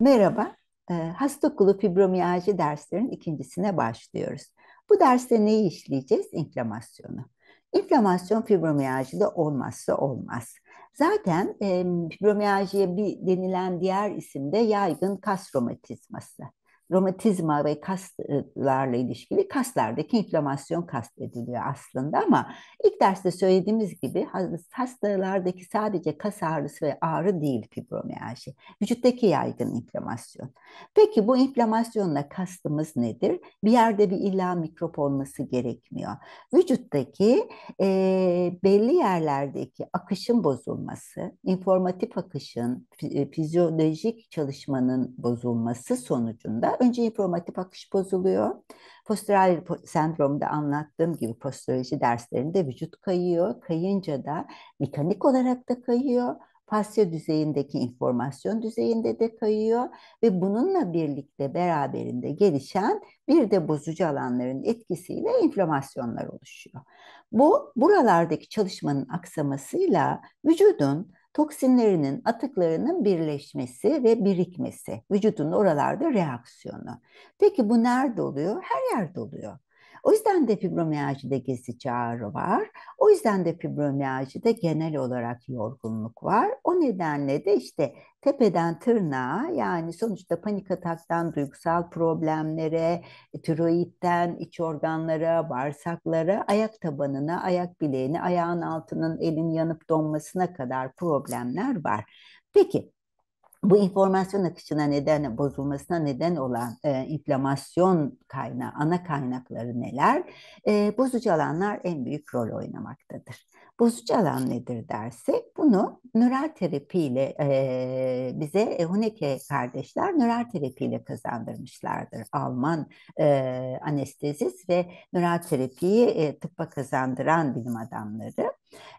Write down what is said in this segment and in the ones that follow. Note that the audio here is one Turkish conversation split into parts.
Merhaba, e, hasta kulu fibromiyalji derslerinin ikincisine başlıyoruz. Bu derste neyi işleyeceğiz? İnflamasyonu. İnflamasyon fibromiyajide olmazsa olmaz. Zaten e, bir denilen diğer isim de yaygın kas romatizması romatizma ve kaslarla ilişkili kaslardaki inflamasyon kastediliyor aslında ama ilk derste söylediğimiz gibi hastalardaki sadece kas ağrısı ve ağrı değil fibromiyalji. Vücuttaki yaygın inflamasyon. Peki bu inflamasyonla kastımız nedir? Bir yerde bir illa mikrop olması gerekmiyor. Vücuttaki e, belli yerlerdeki akışın bozulması, informatif akışın, e, fizyolojik çalışmanın bozulması sonucunda önce hiperomatip akış bozuluyor. Postural sendromda anlattığım gibi posturoloji derslerinde vücut kayıyor. Kayınca da mekanik olarak da kayıyor fasya düzeyindeki informasyon düzeyinde de kayıyor ve bununla birlikte beraberinde gelişen bir de bozucu alanların etkisiyle inflamasyonlar oluşuyor. Bu buralardaki çalışmanın aksamasıyla vücudun toksinlerinin, atıklarının birleşmesi ve birikmesi. Vücudun oralarda reaksiyonu. Peki bu nerede oluyor? Her yerde oluyor. O yüzden de fibromiyajide gizli ağrı var. O yüzden de fibromiyajide genel olarak yorgunluk var. O nedenle de işte tepeden tırnağa yani sonuçta panik ataktan duygusal problemlere, tiroidten iç organlara, bağırsaklara, ayak tabanına, ayak bileğine, ayağın altının elin yanıp donmasına kadar problemler var. Peki bu informasyon akışına neden bozulmasına neden olan e, inflamasyon kaynağı, ana kaynakları neler? E, bozucu alanlar en büyük rol oynamaktadır. Bozucu alan nedir dersek bunu nöral terapiyle e, bize e, Huneke kardeşler nöral terapiyle kazandırmışlardır. Alman e, anestezis ve nöral terapiyi e, tıbba kazandıran bilim adamları.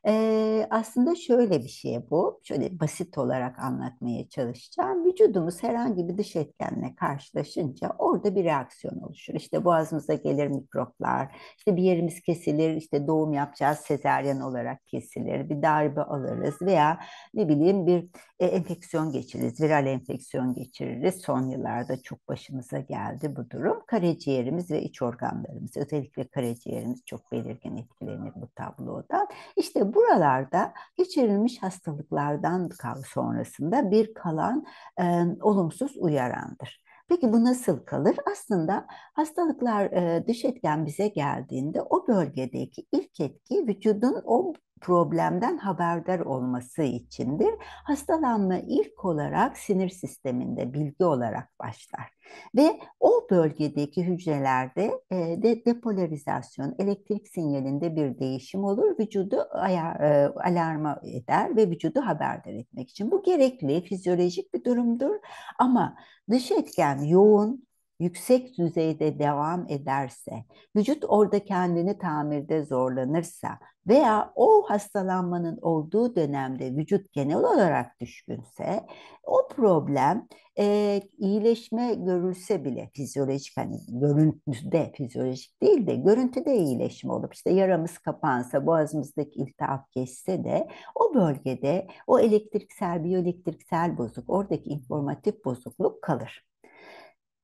Ee, aslında şöyle bir şey bu. Şöyle basit olarak anlatmaya çalışacağım. Vücudumuz herhangi bir dış etkenle karşılaşınca orada bir reaksiyon oluşur. İşte boğazımıza gelir mikroplar, işte bir yerimiz kesilir, işte doğum yapacağız sezeryen olarak kesilir, bir darbe alırız veya ne bileyim bir e, enfeksiyon geçiririz, viral enfeksiyon geçiririz. Son yıllarda çok başımıza geldi bu durum. Karaciğerimiz ve iç organlarımız, özellikle karaciğerimiz çok belirgin etkilenir bu tabloda. İşte işte buralarda geçirilmiş hastalıklardan sonrasında bir kalan e, olumsuz uyarandır. Peki bu nasıl kalır? Aslında hastalıklar e, dış etken bize geldiğinde o bölgedeki ilk etki vücudun o problemden haberdar olması içindir. Hastalanma ilk olarak sinir sisteminde bilgi olarak başlar. Ve o bölgedeki hücrelerde e, de depolarizasyon, elektrik sinyalinde bir değişim olur. Vücudu ayar, e, alarma eder ve vücudu haberdar etmek için. Bu gerekli, fizyolojik bir durumdur. Ama dış etken yoğun, yüksek düzeyde devam ederse, vücut orada kendini tamirde zorlanırsa veya o hastalanmanın olduğu dönemde vücut genel olarak düşkünse, o problem e, iyileşme görülse bile fizyolojik hani görüntüde fizyolojik değil de görüntüde iyileşme olup işte yaramız kapansa, boğazımızdaki iltihap geçse de o bölgede o elektriksel, biyoelektriksel bozuk, oradaki informatif bozukluk kalır.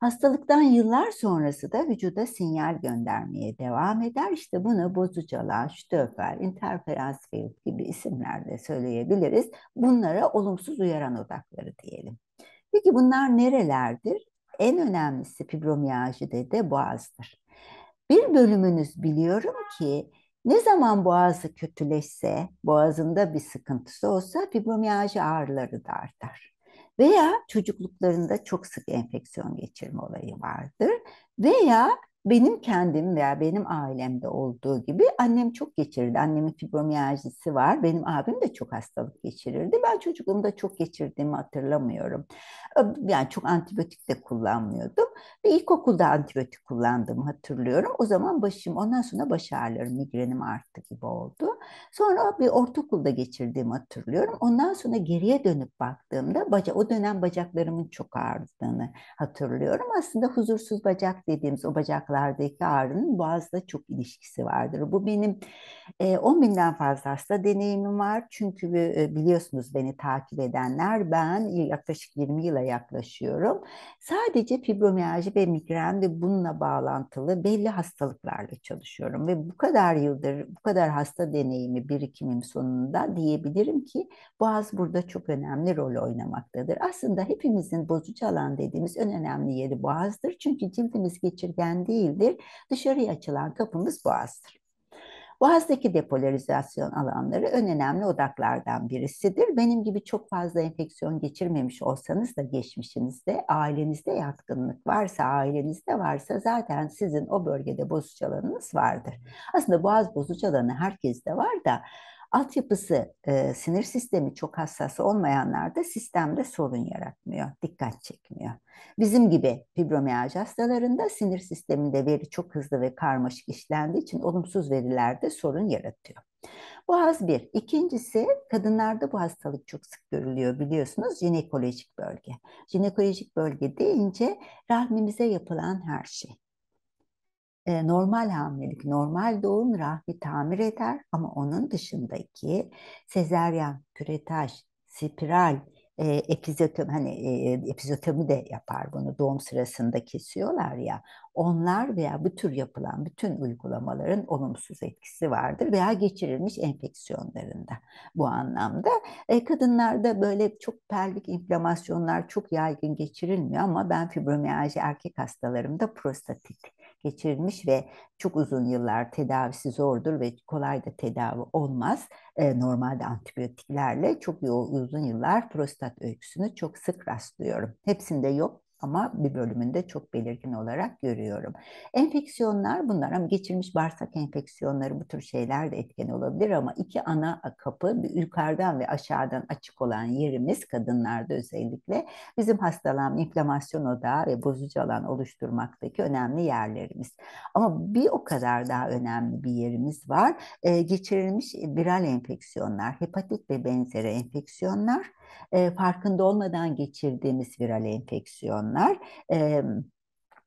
Hastalıktan yıllar sonrası da vücuda sinyal göndermeye devam eder. İşte bunu bozucalan, ştöfer, interferans gibi isimlerle söyleyebiliriz. Bunlara olumsuz uyaran odakları diyelim. Peki bunlar nerelerdir? En önemlisi fibromiyajide de boğazdır. Bir bölümünüz biliyorum ki ne zaman boğazı kötüleşse, boğazında bir sıkıntısı olsa fibromiyajı ağrıları da artar veya çocukluklarında çok sık enfeksiyon geçirme olayı vardır veya benim kendim veya benim ailemde olduğu gibi annem çok geçirdi Annemin fibromiyajisi var. Benim abim de çok hastalık geçirirdi. Ben çocukluğumda çok geçirdiğimi hatırlamıyorum. Yani çok antibiyotik de kullanmıyordum. Ve ilkokulda antibiyotik kullandığımı hatırlıyorum. O zaman başım, ondan sonra baş ağrılarım, migrenim arttı gibi oldu. Sonra bir ortaokulda geçirdiğimi hatırlıyorum. Ondan sonra geriye dönüp baktığımda baca, o dönem bacaklarımın çok ağrıdığını hatırlıyorum. Aslında huzursuz bacak dediğimiz o bacak kuşaklardaki ağrının boğazla çok ilişkisi vardır. Bu benim 10 e, binden fazla hasta deneyimim var. Çünkü e, biliyorsunuz beni takip edenler ben yaklaşık 20 yıla yaklaşıyorum. Sadece fibromiyalji ve migren ve bununla bağlantılı belli hastalıklarla çalışıyorum. Ve bu kadar yıldır bu kadar hasta deneyimi birikimim sonunda diyebilirim ki boğaz burada çok önemli rol oynamaktadır. Aslında hepimizin bozucu alan dediğimiz en önemli yeri boğazdır. Çünkü cildimiz geçirgendiği değildir. Dışarıya açılan kapımız boğazdır. Boğaz'daki depolarizasyon alanları en önemli odaklardan birisidir. Benim gibi çok fazla enfeksiyon geçirmemiş olsanız da geçmişinizde, ailenizde yatkınlık varsa, ailenizde varsa zaten sizin o bölgede bozucu alanınız vardır. Aslında boğaz bozucu alanı herkeste var da Altyapısı e, sinir sistemi çok hassas olmayanlarda sistemde sorun yaratmıyor, dikkat çekmiyor. Bizim gibi fibromiyaj hastalarında sinir sisteminde veri çok hızlı ve karmaşık işlendiği için olumsuz verilerde sorun yaratıyor. Bu az bir. İkincisi kadınlarda bu hastalık çok sık görülüyor biliyorsunuz jinekolojik bölge. Jinekolojik bölge deyince rahmimize yapılan her şey e, normal hamilelik, normal doğum rahmi tamir eder ama onun dışındaki sezeryan, küretaş, spiral, e, epizotomi hani e, epizotomi de yapar bunu doğum sırasında kesiyorlar ya onlar veya bu tür yapılan bütün uygulamaların olumsuz etkisi vardır veya geçirilmiş enfeksiyonlarında bu anlamda e, kadınlarda böyle çok pelvik inflamasyonlar çok yaygın geçirilmiyor ama ben fibromiyalji erkek hastalarımda prostatit geçirilmiş ve çok uzun yıllar tedavisi zordur ve kolay da tedavi olmaz. E, normalde antibiyotiklerle çok uzun yıllar prostat öyküsünü çok sık rastlıyorum. Hepsinde yok ama bir bölümünde çok belirgin olarak görüyorum. Enfeksiyonlar bunlar ama geçirmiş bağırsak enfeksiyonları bu tür şeyler de etken olabilir ama iki ana kapı bir yukarıdan ve aşağıdan açık olan yerimiz kadınlarda özellikle bizim hastalam inflamasyon odağı ve bozucu alan oluşturmaktaki önemli yerlerimiz. Ama bir o kadar daha önemli bir yerimiz var. E, geçirilmiş viral enfeksiyonlar, hepatit ve benzeri enfeksiyonlar, e, farkında olmadan geçirdiğimiz viral enfeksiyonlar insanlar e,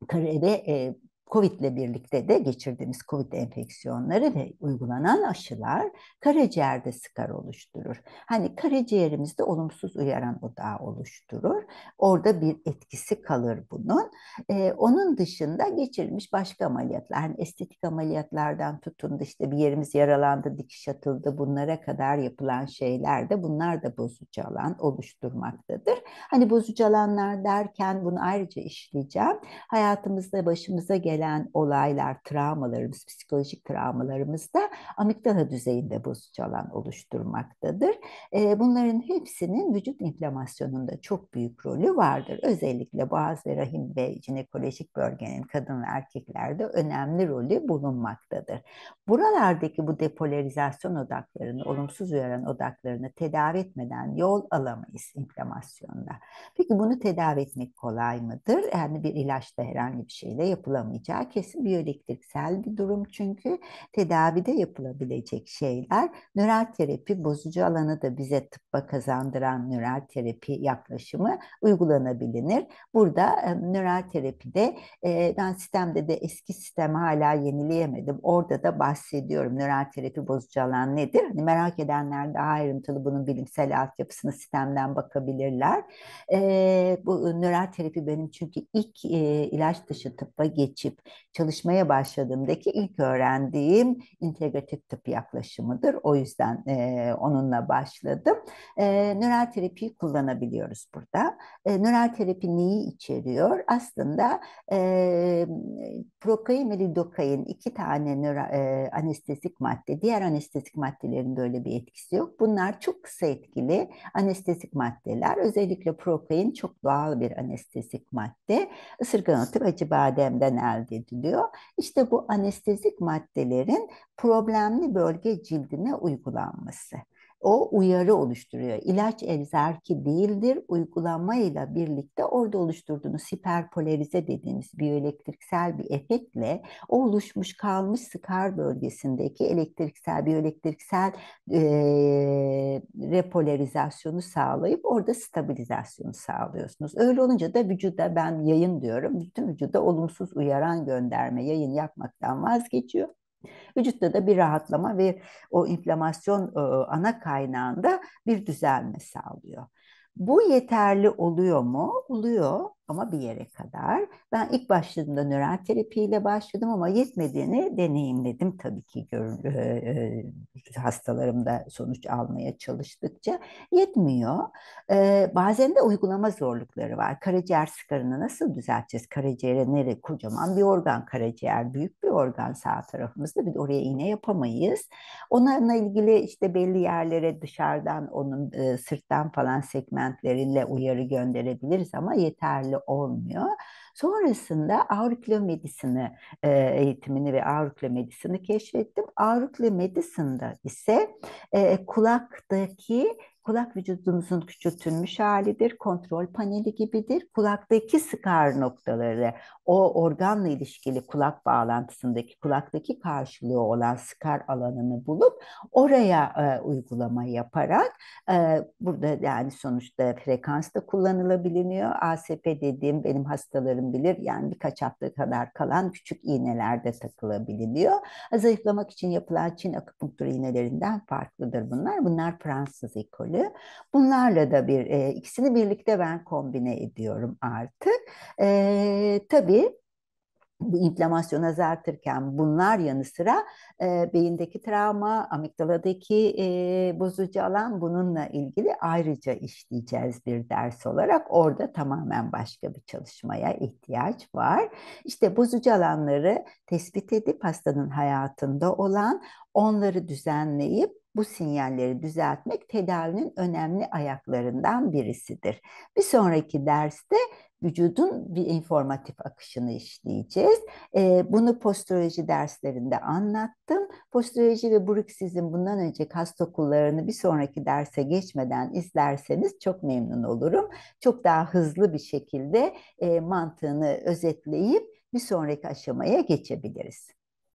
karede e, Covid ile birlikte de geçirdiğimiz Covid enfeksiyonları ve uygulanan aşılar karaciğerde sıkar oluşturur. Hani karaciğerimizde olumsuz uyaran odağı oluşturur. Orada bir etkisi kalır bunun. Ee, onun dışında geçirilmiş başka ameliyatlar, yani estetik ameliyatlardan tutun da işte bir yerimiz yaralandı, dikiş atıldı bunlara kadar yapılan şeyler de bunlar da bozucu alan oluşturmaktadır. Hani bozucu alanlar derken bunu ayrıca işleyeceğim. Hayatımızda başımıza gelen gelen olaylar, travmalarımız, psikolojik travmalarımız da amigdala düzeyinde bozucu alan oluşturmaktadır. Ee, bunların hepsinin vücut inflamasyonunda çok büyük rolü vardır. Özellikle boğaz ve rahim ve jinekolojik bölgenin kadın ve erkeklerde önemli rolü bulunmaktadır. Buralardaki bu depolarizasyon odaklarını, olumsuz uyaran odaklarını tedavi etmeden yol alamayız inflamasyonda. Peki bunu tedavi etmek kolay mıdır? Yani bir ilaçla herhangi bir şeyle yapılamayacak olmayacağı kesin biyoelektriksel bir durum çünkü tedavide yapılabilecek şeyler. Nöral terapi bozucu alanı da bize tıbba kazandıran nöral terapi yaklaşımı uygulanabilir. Burada e, nöral terapide ben sistemde de eski sistemi hala yenileyemedim. Orada da bahsediyorum nöral terapi bozucu alan nedir? Hani merak edenler daha ayrıntılı bunun bilimsel altyapısını sistemden bakabilirler. bu ıı, nöral terapi benim çünkü ilk ilaç dışı tıbba geçip öğrenip çalışmaya başladığımdaki ilk öğrendiğim integratif tıp yaklaşımıdır. O yüzden e, onunla başladım. E, nöral terapiyi kullanabiliyoruz burada. E, nöral terapi neyi içeriyor? Aslında e, prokain ve lidokain iki tane nöra, e, anestezik madde. Diğer anestezik maddelerin böyle bir etkisi yok. Bunlar çok kısa etkili anestezik maddeler. Özellikle prokain çok doğal bir anestezik madde. Isırgan otu ve acı bademden elde ifade ediliyor. İşte bu anestezik maddelerin problemli bölge cildine uygulanması o uyarı oluşturuyor. İlaç egzerki değildir. Uygulamayla birlikte orada oluşturduğunuz hiperpolarize dediğimiz biyoelektriksel bir efektle o oluşmuş kalmış skar bölgesindeki elektriksel biyoelektriksel e, repolarizasyonu sağlayıp orada stabilizasyonu sağlıyorsunuz. Öyle olunca da vücuda ben yayın diyorum. Bütün vücuda olumsuz uyaran gönderme yayın yapmaktan vazgeçiyor Vücutta da bir rahatlama ve o inflamasyon e, ana kaynağında bir düzelme sağlıyor. Bu yeterli oluyor mu? Oluyor ama bir yere kadar. Ben ilk başladığımda nöral terapiyle başladım ama yetmediğini deneyimledim tabii ki gör, e, e hastalarımda sonuç almaya çalıştıkça yetmiyor. E, bazen de uygulama zorlukları var. Karaciğer sıkarını nasıl düzelteceğiz? Karaciğere nereye? Kocaman bir organ karaciğer, büyük bir organ sağ tarafımızda. Bir oraya iğne yapamayız. Onlarla ilgili işte belli yerlere dışarıdan onun e, sırttan falan segmentleriyle uyarı gönderebiliriz ama yeterli yeterli olmuyor. Sonrasında auriklomedisini e, eğitimini ve auriklomedisini keşfettim. Auriklomedisinde ise e, kulaktaki Kulak vücudumuzun küçültülmüş halidir, kontrol paneli gibidir. Kulaktaki sıkar noktaları, o organla ilişkili kulak bağlantısındaki, kulaktaki karşılığı olan sıkar alanını bulup oraya e, uygulama yaparak e, burada yani sonuçta frekans da kullanılabiliyor. ASP dediğim benim hastalarım bilir yani birkaç hafta kadar kalan küçük iğneler de takılabiliyor. Zayıflamak için yapılan Çin akupunktur iğnelerinden farklıdır bunlar. Bunlar Fransız ekolü önemli. Bunlarla da bir e, ikisini birlikte ben kombine ediyorum artık. E, tabii bu inflamasyonu azaltırken bunlar yanı sıra e, beyindeki travma, amigdaladaki e, bozucu alan bununla ilgili ayrıca işleyeceğiz bir ders olarak. Orada tamamen başka bir çalışmaya ihtiyaç var. İşte bozucu alanları tespit edip hastanın hayatında olan onları düzenleyip bu sinyalleri düzeltmek tedavinin önemli ayaklarından birisidir. Bir sonraki derste vücudun bir informatif akışını işleyeceğiz. E, bunu postüroloji derslerinde anlattım. Postüroloji ve bruksizm bundan önceki hasta okullarını bir sonraki derse geçmeden izlerseniz çok memnun olurum. Çok daha hızlı bir şekilde e, mantığını özetleyip bir sonraki aşamaya geçebiliriz.